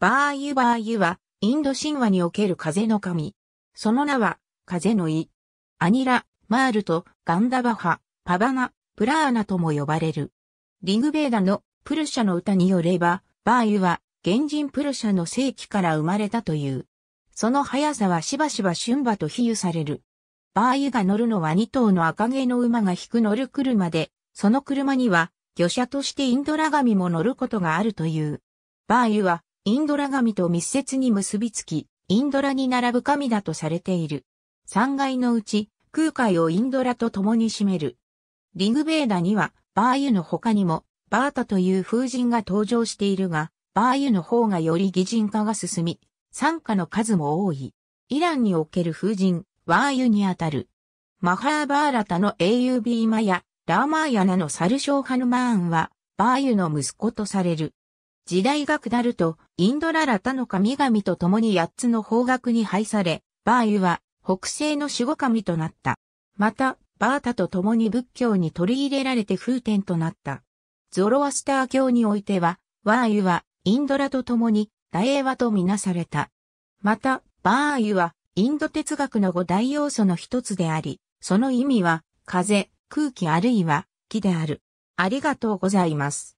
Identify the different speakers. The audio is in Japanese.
Speaker 1: バーユバーユは、インド神話における風の神。その名は、風の意。アニラ、マールとガンダバハ、パバナ、プラーナとも呼ばれる。リグベーダのプルシャの歌によれば、バーユは、原人プルシャの世紀から生まれたという。その速さはしばしば春馬と比喩される。バーユが乗るのは2頭の赤毛の馬が引く乗る車で、その車には、魚車としてインドラ神も乗ることがあるという。バーユは、インドラ神と密接に結びつき、インドラに並ぶ神だとされている。三階のうち、空海をインドラと共に占める。リグベーダには、バーユの他にも、バータという風神が登場しているが、バーユの方がより擬人化が進み、参加の数も多い。イランにおける風神、ワーユにあたる。マハーバーラタの英雄ビーマや、ラーマーヤナのサルショーハヌマーンは、バーユの息子とされる。時代が下ると、インドララ他の神々と共に八つの方角に配され、バーユは北西の守護神となった。また、バータと共に仏教に取り入れられて風天となった。ゾロアスター教においては、ワーユはインドラと共に大英和とみなされた。また、バーユはインド哲学の五大要素の一つであり、その意味は風、空気あるいは木である。ありがとうございます。